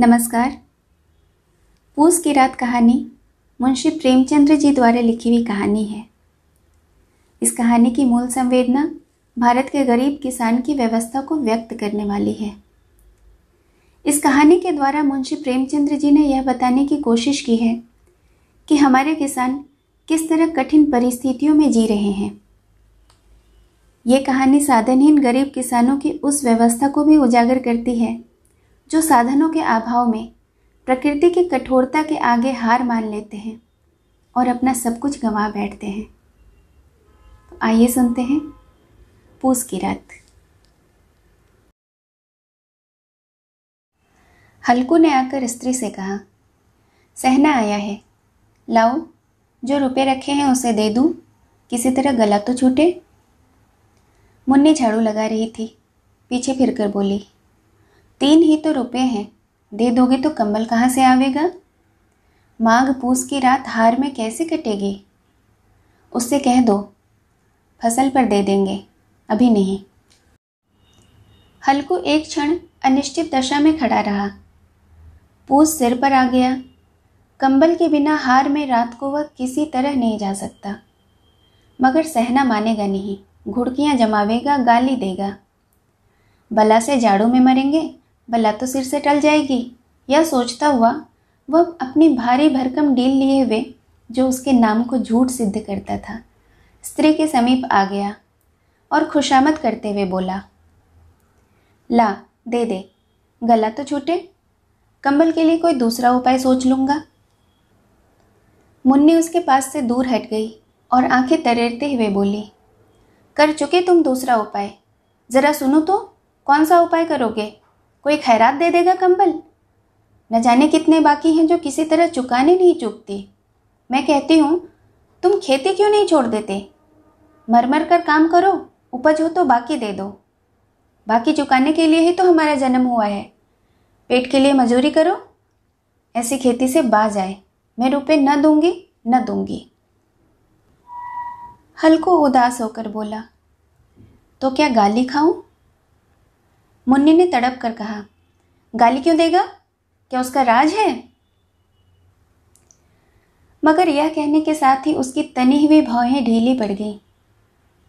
नमस्कार पूस की रात कहानी मुंशी प्रेमचंद्र जी द्वारा लिखी हुई कहानी है इस कहानी की मूल संवेदना भारत के गरीब किसान की व्यवस्था को व्यक्त करने वाली है इस कहानी के द्वारा मुंशी प्रेमचंद्र जी ने यह बताने की कोशिश की है कि हमारे किसान किस तरह कठिन परिस्थितियों में जी रहे हैं ये कहानी साधनहीन गरीब किसानों की उस व्यवस्था को भी उजागर करती है जो साधनों के अभाव में प्रकृति की कठोरता के आगे हार मान लेते हैं और अपना सब कुछ गंवा बैठते हैं तो आइए सुनते हैं पूस की रात हल्कू ने आकर स्त्री से कहा सहना आया है लाओ जो रुपए रखे हैं उसे दे दूं किसी तरह गला तो छूटे मुन्नी झाड़ू लगा रही थी पीछे फिरकर बोली तीन ही तो रुपये हैं दे दोगे तो कंबल कहाँ से आवेगा माघ पूस की रात हार में कैसे कटेगी उससे कह दो फसल पर दे देंगे अभी नहीं हल्कू एक क्षण अनिश्चित दशा में खड़ा रहा पूस सिर पर आ गया कंबल के बिना हार में रात को वह किसी तरह नहीं जा सकता मगर सहना मानेगा नहीं घुड़कियाँ जमावेगा गाली देगा बला से जाड़ों में मरेंगे भला तो सिर से टल जाएगी यह सोचता हुआ वह अपनी भारी भरकम डील लिए हुए जो उसके नाम को झूठ सिद्ध करता था स्त्री के समीप आ गया और खुशामद करते हुए बोला ला दे दे गला तो छूटे कंबल के लिए कोई दूसरा उपाय सोच लूँगा मुन्नी उसके पास से दूर हट गई और आंखें तरेरते हुए बोली कर चुके तुम दूसरा उपाय ज़रा सुनो तो कौन सा उपाय करोगे कोई खैरात दे देगा कंबल न जाने कितने बाकी हैं जो किसी तरह चुकाने नहीं चुकते मैं कहती हूँ तुम खेती क्यों नहीं छोड़ देते मरमर कर काम करो उपज हो तो बाकी दे दो बाकी चुकाने के लिए ही तो हमारा जन्म हुआ है पेट के लिए मजूरी करो ऐसी खेती से बाज आए मैं रुपए न दूंगी न दूंगी हल्को उदास होकर बोला तो क्या गाली खाऊं मुन्नी ने तड़प कर कहा गाली क्यों देगा क्या उसका राज है मगर यह कहने के साथ ही उसकी तनी हुई भौहें ढीली पड़ गईं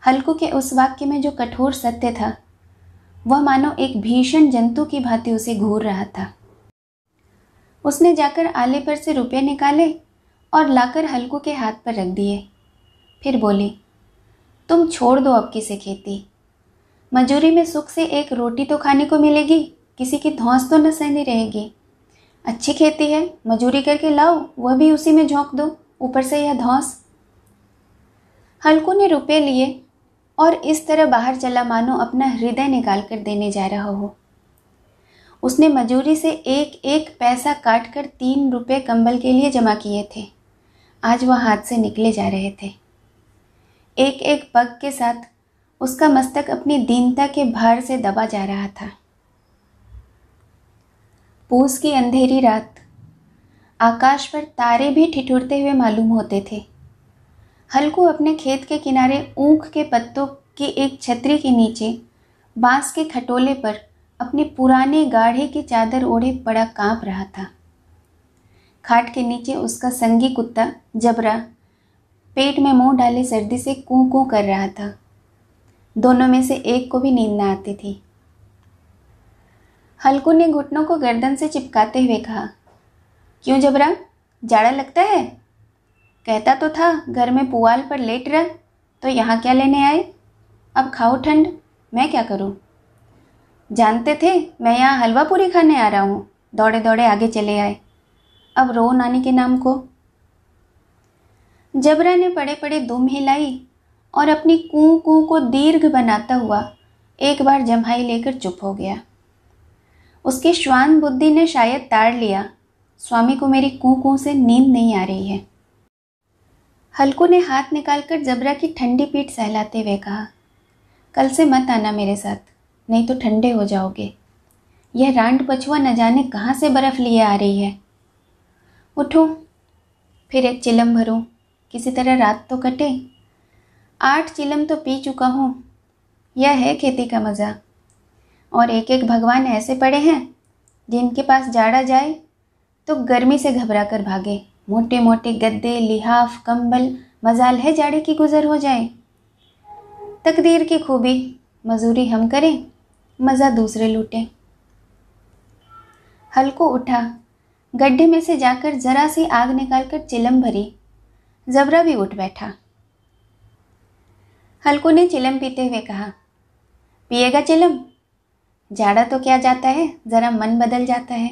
हल्कू के उस वाक्य में जो कठोर सत्य था वह मानो एक भीषण जंतु की भांति उसे घूर रहा था उसने जाकर आले पर से रुपये निकाले और लाकर हल्कू के हाथ पर रख दिए फिर बोली तुम छोड़ दो अब की से खेती मजूरी में सुख से एक रोटी तो खाने को मिलेगी किसी की धौंस तो न सहनी रहेगी अच्छी खेती है मजूरी करके लाओ वह भी उसी में झोंक दो ऊपर से यह धौस हल्कू ने रुपये लिए और इस तरह बाहर चला मानो अपना हृदय निकाल कर देने जा रहा हो उसने मजूरी से एक एक पैसा काट कर तीन रुपये कंबल के लिए जमा किए थे आज वह हाथ से निकले जा रहे थे एक एक पग के साथ उसका मस्तक अपनी दीनता के भार से दबा जा रहा था पूस की अंधेरी रात आकाश पर तारे भी ठिठुरते हुए मालूम होते थे हल्कू अपने खेत के किनारे ऊख के पत्तों की एक छतरी के नीचे बांस के खटोले पर अपने पुराने गाढ़े की चादर ओढ़े पड़ा कांप रहा था खाट के नीचे उसका संगी कुत्ता जबरा पेट में मुंह डाले सर्दी से कूं कूं कर रहा था दोनों में से एक को भी नींद ना आती थी हल्कू ने घुटनों को गर्दन से चिपकाते हुए कहा क्यों जबरा जाड़ा लगता है कहता तो था घर में पुआल पर लेट रह तो यहाँ क्या लेने आए अब खाओ ठंड मैं क्या करूँ जानते थे मैं यहाँ हलवा पूरी खाने आ रहा हूँ दौड़े दौड़े आगे चले आए अब रो नानी के नाम को जबरा ने पड़े पड़े दुम हिलाई और अपनी कू कू को दीर्घ बनाता हुआ एक बार जम्हाई लेकर चुप हो गया उसकी श्वान बुद्धि ने शायद ताड़ लिया स्वामी को मेरी कू कू से नींद नहीं आ रही है हल्कू ने हाथ निकालकर जबरा की ठंडी पीठ सहलाते हुए कहा कल से मत आना मेरे साथ नहीं तो ठंडे हो जाओगे यह रांड पछुआ न जाने कहाँ से बर्फ़ लिए आ रही है उठूँ फिर एक चिलम भरूँ किसी तरह रात तो कटे आठ चिलम तो पी चुका हूँ यह है खेती का मज़ा और एक एक भगवान ऐसे पड़े हैं जिनके पास जाड़ा जाए तो गर्मी से घबरा कर भागे मोटे मोटे गद्दे लिहाफ कंबल मजाल है जाड़े की गुज़र हो जाए तकदीर की खूबी मजूरी हम करें मज़ा दूसरे लूटें हल्को उठा गड्ढे में से जाकर ज़रा सी आग निकालकर चिलम भरी जबरा भी उठ बैठा हल्कू ने चिलम पीते हुए कहा पिएगा चिलम जाड़ा तो क्या जाता है ज़रा मन बदल जाता है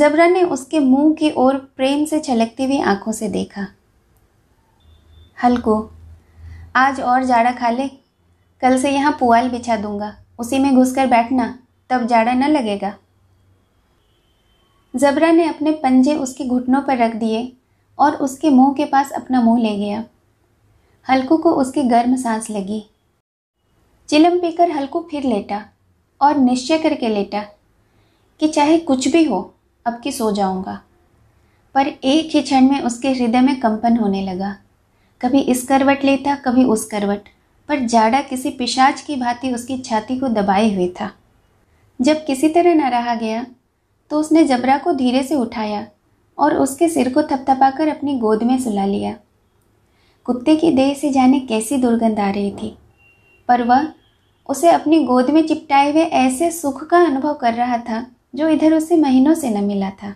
जबरा ने उसके मुंह की ओर प्रेम से छलकती हुई आंखों से देखा हल्को आज और जाड़ा खा ले कल से यहाँ पुआल बिछा दूंगा उसी में घुसकर बैठना तब जाड़ा न लगेगा जबरा ने अपने पंजे उसके घुटनों पर रख दिए और उसके मुंह के पास अपना मुंह ले गया हल्कू को उसकी गर्म सांस लगी चिलम पीकर हल्कू फिर लेटा और निश्चय करके लेटा कि चाहे कुछ भी हो अब की सो जाऊंगा पर एक ही क्षण में उसके हृदय में कंपन होने लगा कभी इस करवट लेता कभी उस करवट पर जाड़ा किसी पिशाच की भांति उसकी छाती को दबाए हुए था जब किसी तरह न रहा गया तो उसने जबरा को धीरे से उठाया और उसके सिर को थपथपाकर अपनी गोद में सुला लिया कुत्ते की देह से जाने कैसी दुर्गंध आ रही थी पर वह उसे अपनी गोद में चिपटाए हुए ऐसे सुख का अनुभव कर रहा था जो इधर उसे महीनों से न मिला था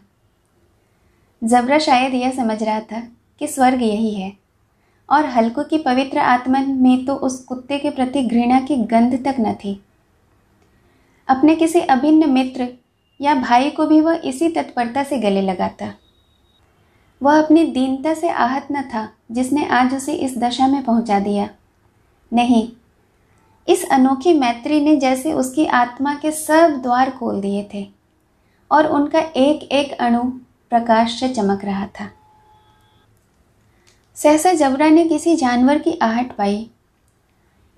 जबरा शायद यह समझ रहा था कि स्वर्ग यही है और हल्कू की पवित्र आत्मा में तो उस कुत्ते के प्रति घृणा की गंध तक न थी अपने किसी अभिन्न मित्र या भाई को भी वह इसी तत्परता से गले लगाता वह अपनी दीनता से आहत न था जिसने आज उसे इस दशा में पहुंचा दिया नहीं इस अनोखी मैत्री ने जैसे उसकी आत्मा के सब द्वार खोल दिए थे और उनका एक एक अणु प्रकाश से चमक रहा था सहसा जबरा ने किसी जानवर की आहट पाई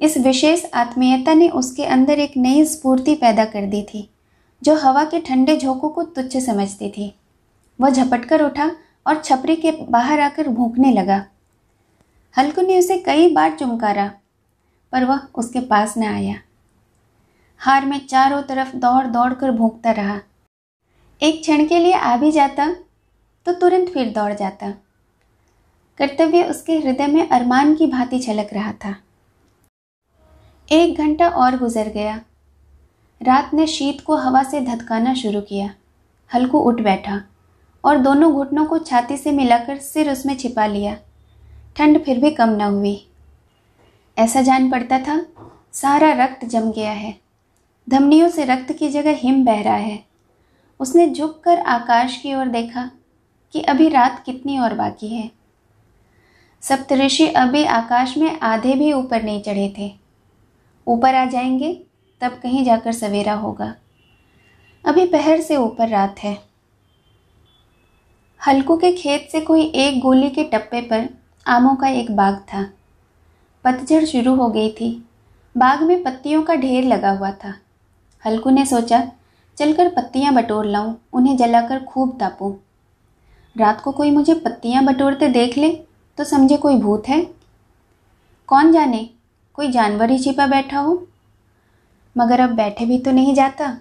इस विशेष आत्मीयता ने उसके अंदर एक नई स्फूर्ति पैदा कर दी थी जो हवा के ठंडे झोंकों को तुच्छ समझती थी वह झपटकर उठा और छपरी के बाहर आकर भूखने लगा हल्कू ने उसे कई बार चुमकारा पर वह उसके पास न आया हार में चारों तरफ दौड़ दौड़ कर भूखता रहा एक क्षण के लिए आ भी जाता तो तुरंत फिर दौड़ जाता कर्तव्य उसके हृदय में अरमान की भांति छलक रहा था एक घंटा और गुजर गया रात ने शीत को हवा से धतकाना शुरू किया हल्कू उठ बैठा और दोनों घुटनों को छाती से मिलाकर सिर उसमें छिपा लिया ठंड फिर भी कम न हुई ऐसा जान पड़ता था सारा रक्त जम गया है धमनियों से रक्त की जगह हिम बह रहा है उसने झुककर आकाश की ओर देखा कि अभी रात कितनी और बाकी है सप्तऋषि अभी आकाश में आधे भी ऊपर नहीं चढ़े थे ऊपर आ जाएंगे तब कहीं जाकर सवेरा होगा अभी पहर से ऊपर रात है हल्कू के खेत से कोई एक गोली के टप्पे पर आमों का एक बाग था पतझड़ शुरू हो गई थी बाग में पत्तियों का ढेर लगा हुआ था हल्कू ने सोचा चलकर पत्तियां बटोर लाऊं उन्हें जलाकर खूब तापूं रात को कोई मुझे पत्तियां बटोरते देख ले तो समझे कोई भूत है कौन जाने कोई जानवर ही छिपा बैठा हो मगर अब बैठे भी तो नहीं जाता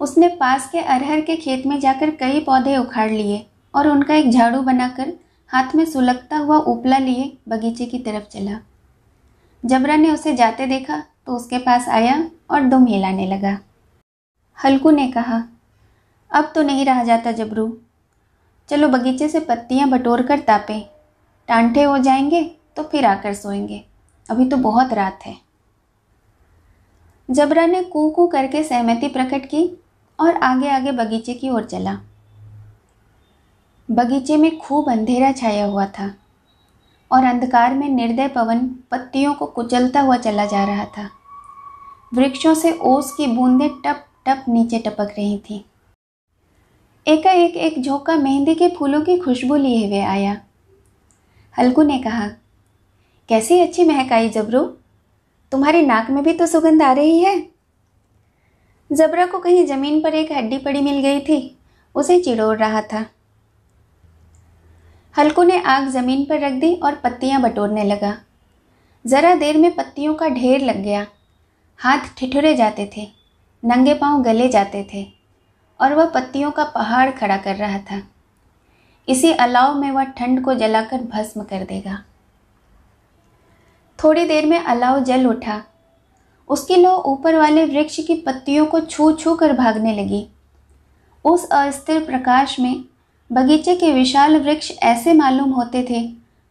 उसने पास के अरहर के खेत में जाकर कई पौधे उखाड़ लिए और उनका एक झाड़ू बनाकर हाथ में सुलगता हुआ उपला लिए बगीचे की तरफ चला जबरा ने उसे जाते देखा तो उसके पास आया और दुम हिलाने लगा हल्कू ने कहा अब तो नहीं रहा जाता जबरू चलो बगीचे से पत्तियां बटोर कर तापे टांठे हो जाएंगे तो फिर आकर सोएंगे अभी तो बहुत रात है जबरा ने कू कू करके सहमति प्रकट की और आगे आगे बगीचे की ओर चला बगीचे में खूब अंधेरा छाया हुआ था और अंधकार में निर्दय पवन पत्तियों को कुचलता हुआ चला जा रहा था वृक्षों से ओस की बूंदें टप टप नीचे टपक रही थीं एकाएक एक झोंका मेहंदी के फूलों की खुशबू लिए हुए आया हल्कू ने कहा कैसी अच्छी महक आई जबरू तुम्हारी नाक में भी तो सुगंध आ रही है जबरा को कहीं जमीन पर एक हड्डी पड़ी मिल गई थी उसे चिड़ोड़ रहा था हल्कू ने आग जमीन पर रख दी और पत्तियां बटोरने लगा ज़रा देर में पत्तियों का ढेर लग गया हाथ ठिठुरे जाते थे नंगे पांव गले जाते थे और वह पत्तियों का पहाड़ खड़ा कर रहा था इसी अलाव में वह ठंड को जलाकर भस्म कर देगा थोड़ी देर में अलाव जल उठा उसकी लौ ऊपर वाले वृक्ष की पत्तियों को छू छू कर भागने लगी उस अस्थिर प्रकाश में बगीचे के विशाल वृक्ष ऐसे मालूम होते थे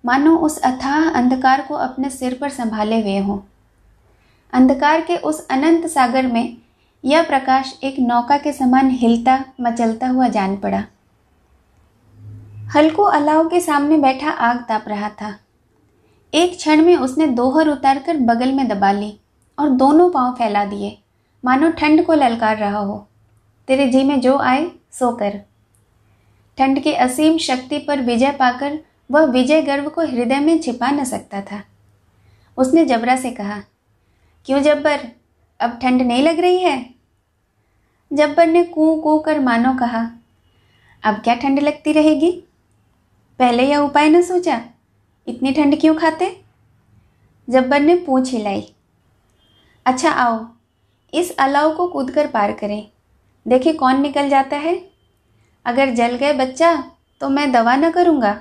मानो उस अथाह अंधकार को अपने सिर पर संभाले हुए हों अंधकार के उस अनंत सागर में यह प्रकाश एक नौका के समान हिलता मचलता हुआ जान पड़ा हल्को अलाव के सामने बैठा आग ताप रहा था एक क्षण में उसने दोहर उतारकर बगल में दबा ली और दोनों पांव फैला दिए मानो ठंड को ललकार रहा हो तेरे जी में जो आए सो कर ठंड की असीम शक्ति पर विजय पाकर वह विजय गर्व को हृदय में छिपा न सकता था उसने जबरा से कहा क्यों जब्बर अब ठंड नहीं लग रही है जब्बर ने कू कू कर मानो कहा अब क्या ठंड लगती रहेगी पहले यह उपाय न सोचा इतनी ठंड क्यों खाते जब्बर ने पूछ हिलाई अच्छा आओ इस अलाव को कूद कर पार करें देखे कौन निकल जाता है अगर जल गए बच्चा तो मैं दवा न करूँगा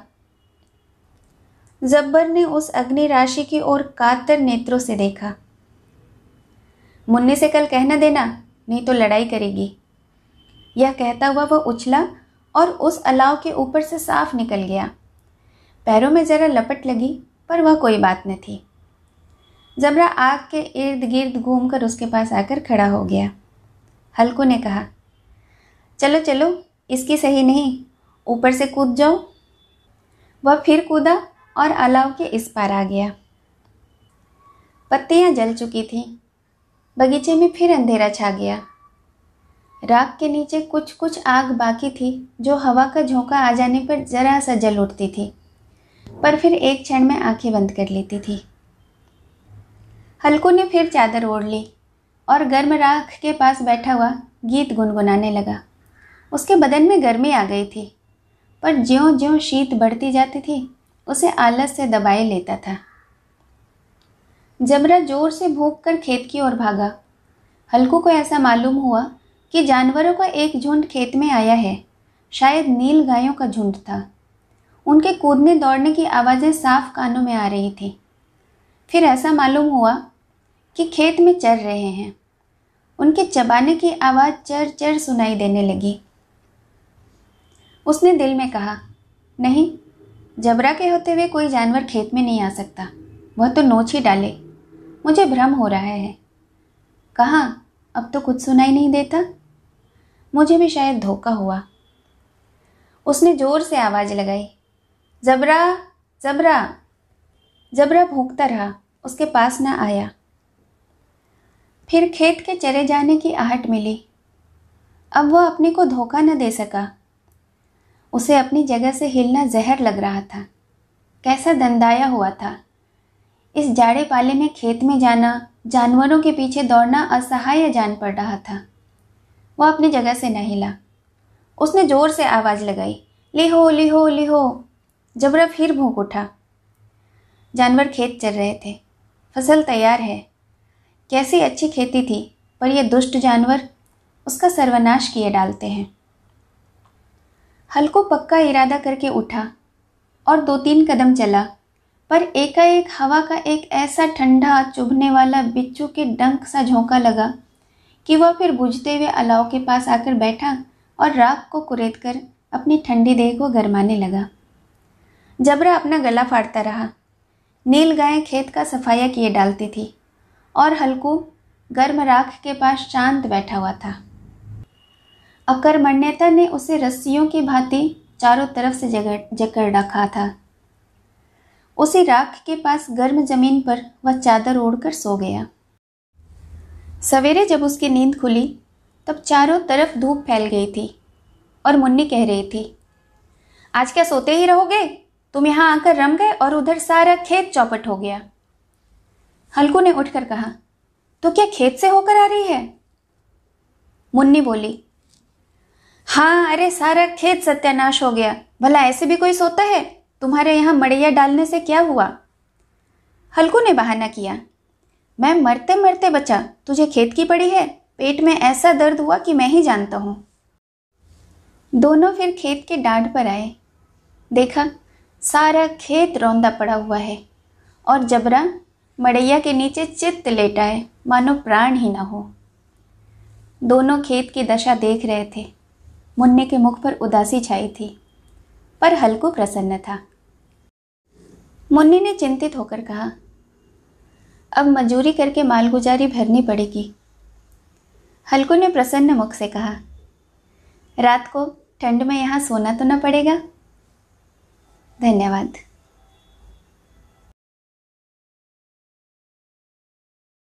जब्बर ने उस अग्नि राशि की ओर कातर नेत्रों से देखा मुन्ने से कल कहना देना नहीं तो लड़ाई करेगी यह कहता हुआ वह उछला और उस अलाव के ऊपर से साफ निकल गया पैरों में ज़रा लपट लगी पर वह कोई बात न थी जबरा आग के इर्द गिर्द कर उसके पास आकर खड़ा हो गया हल्कू ने कहा चलो चलो इसकी सही नहीं ऊपर से कूद जाओ वह फिर कूदा और अलाव के इस पार आ गया पत्तियां जल चुकी थीं बगीचे में फिर अंधेरा छा गया राग के नीचे कुछ कुछ आग बाकी थी जो हवा का झोंका आ जाने पर जरा सा जल उठती थी पर फिर एक क्षण में आंखें बंद कर लेती थी हल्कू ने फिर चादर ओढ़ ली और गर्म राख के पास बैठा हुआ गीत गुनगुनाने लगा उसके बदन में गर्मी आ गई थी पर ज्यों ज्यों शीत बढ़ती जाती थी उसे आलस से दबाए लेता था जबरा जोर से भूख कर खेत की ओर भागा हल्कू को ऐसा मालूम हुआ कि जानवरों का एक झुंड खेत में आया है शायद नील गायों का झुंड था उनके कूदने दौड़ने की आवाज़ें साफ कानों में आ रही थी फिर ऐसा मालूम हुआ कि खेत में चर रहे हैं उनके चबाने की आवाज़ चर चर सुनाई देने लगी उसने दिल में कहा नहीं जबरा के होते हुए कोई जानवर खेत में नहीं आ सकता वह तो नोच ही डाले मुझे भ्रम हो रहा है कहाँ अब तो कुछ सुनाई नहीं देता मुझे भी शायद धोखा हुआ उसने ज़ोर से आवाज़ लगाई जबरा जबरा जबरा भूखता रहा उसके पास ना आया फिर खेत के चले जाने की आहट मिली अब वह अपने को धोखा न दे सका उसे अपनी जगह से हिलना जहर लग रहा था कैसा दंदाया हुआ था इस जाड़े पाले में खेत में जाना जानवरों के पीछे दौड़ना असहाय जान पड़ रहा था वह अपनी जगह से न हिला उसने जोर से आवाज़ लगाई लिहो लिहो लिहो जबरा फिर भूख उठा जानवर खेत चल रहे थे फसल तैयार है कैसी अच्छी खेती थी पर यह दुष्ट जानवर उसका सर्वनाश किए डालते हैं हल्को पक्का इरादा करके उठा और दो तीन कदम चला पर एकाएक हवा का एक ऐसा ठंडा चुभने वाला बिच्छू के डंक सा झोंका लगा कि वह फिर बुझते हुए अलाव के पास आकर बैठा और राख को कुरेद कर अपनी ठंडी देह को गरमाने लगा जबरा अपना गला फाड़ता रहा नील गायें खेत का सफाया किए डालती थी और हल्कू गर्म राख के पास शांत बैठा हुआ था अकर्मण्यता ने उसे रस्सियों की भांति चारों तरफ से जकड़ रखा था उसी राख के पास गर्म जमीन पर वह चादर ओढ़कर सो गया सवेरे जब उसकी नींद खुली तब चारों तरफ धूप फैल गई थी और मुन्नी कह रही थी आज क्या सोते ही रहोगे तुम यहां आकर रम गए और उधर सारा खेत चौपट हो गया हल्कू ने उठकर कहा तो क्या खेत से होकर आ रही है मुन्नी बोली हाँ अरे सारा खेत सत्यानाश हो गया भला ऐसे भी कोई सोता है तुम्हारे यहां मड़ैया डालने से क्या हुआ हल्कू ने बहाना किया मैं मरते मरते बचा तुझे खेत की पड़ी है पेट में ऐसा दर्द हुआ कि मैं ही जानता हूं दोनों फिर खेत के डांड पर आए देखा सारा खेत रौंदा पड़ा हुआ है और जबरा मड़ैया के नीचे चित्त लेटाए मानो प्राण ही ना हो दोनों खेत की दशा देख रहे थे मुन्ने के मुख पर उदासी छाई थी पर हल्कू प्रसन्न था मुन्ने ने चिंतित होकर कहा अब मजूरी करके मालगुजारी भरनी पड़ेगी हल्कू ने प्रसन्न मुख से कहा रात को ठंड में यहाँ सोना तो न पड़ेगा धन्यवाद